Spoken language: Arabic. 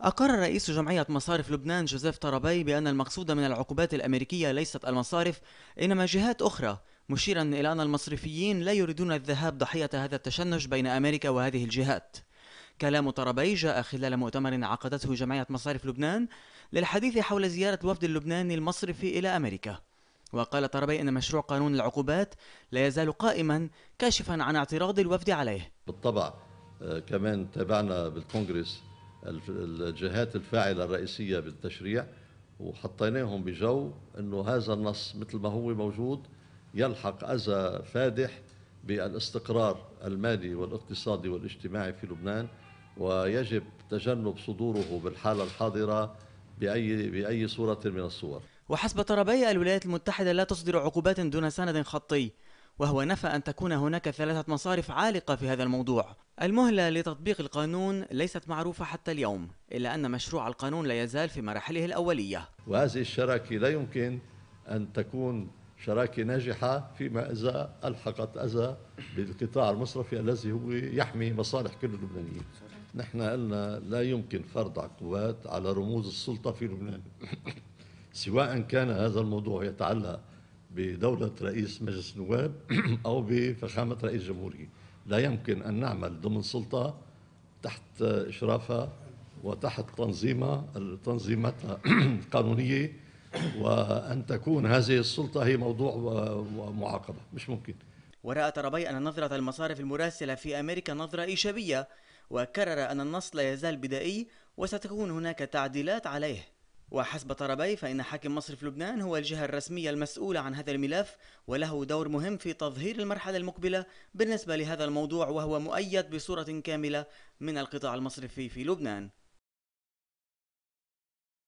أقر رئيس جمعية مصارف لبنان جوزيف طرابي بأن المقصود من العقوبات الأمريكية ليست المصارف إنما جهات أخرى مشيرا إلى أن المصرفيين لا يريدون الذهاب ضحية هذا التشنج بين أمريكا وهذه الجهات كلام طرابي جاء خلال مؤتمر عقدته جمعية مصارف لبنان للحديث حول زيارة الوفد اللبناني المصرفي إلى أمريكا وقال طرابي أن مشروع قانون العقوبات لا يزال قائما كاشفا عن اعتراض الوفد عليه بالطبع آه، كمان تابعنا بالكونغرس الجهات الفاعله الرئيسيه بالتشريع وحطيناهم بجو انه هذا النص مثل ما هو موجود يلحق اذى فادح بالاستقرار المالي والاقتصادي والاجتماعي في لبنان ويجب تجنب صدوره بالحاله الحاضره باي باي صوره من الصور. وحسب طرفي الولايات المتحده لا تصدر عقوبات دون سند خطي وهو نفى أن تكون هناك ثلاثة مصارف عالقة في هذا الموضوع المهلة لتطبيق القانون ليست معروفة حتى اليوم إلا أن مشروع القانون لا يزال في مراحله الأولية وهذه الشراكة لا يمكن أن تكون شراكة ناجحة فيما إذا ألحقت أذى بالقطاع المصرفي الذي هو يحمي مصالح كل اللبنانيين نحن قلنا لا يمكن فرض عقوبات على رموز السلطة في لبنان سواء كان هذا الموضوع يتعلق بدولة رئيس مجلس النواب أو بفخامة رئيس جمهورية لا يمكن أن نعمل ضمن سلطة تحت إشرافها وتحت تنظيمها تنظيمتها القانونية وأن تكون هذه السلطة هي موضوع ومعاقبة مش ممكن ورأى تربي أن نظرة المصارف المراسلة في أمريكا نظرة إيجابية وكرر أن النص لا يزال بدائي وستكون هناك تعديلات عليه وحسب طربي فإن حاكم مصرف لبنان هو الجهة الرسمية المسؤولة عن هذا الملف وله دور مهم في تظهير المرحلة المقبلة بالنسبة لهذا الموضوع وهو مؤيد بصورة كاملة من القطاع المصرفي في لبنان